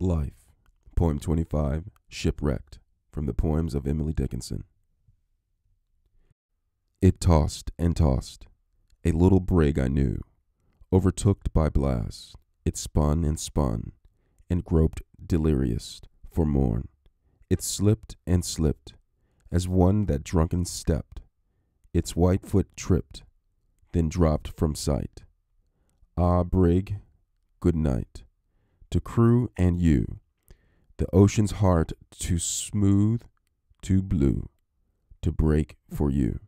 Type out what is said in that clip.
Life, Poem 25, Shipwrecked, from the Poems of Emily Dickinson. It tossed and tossed, a little brig I knew, overtook by blast, it spun and spun, and groped delirious for morn. It slipped and slipped, as one that drunken stepped, its white foot tripped, then dropped from sight. Ah, brig, good night to crew and you, the ocean's heart to smooth, to blue, to break for you.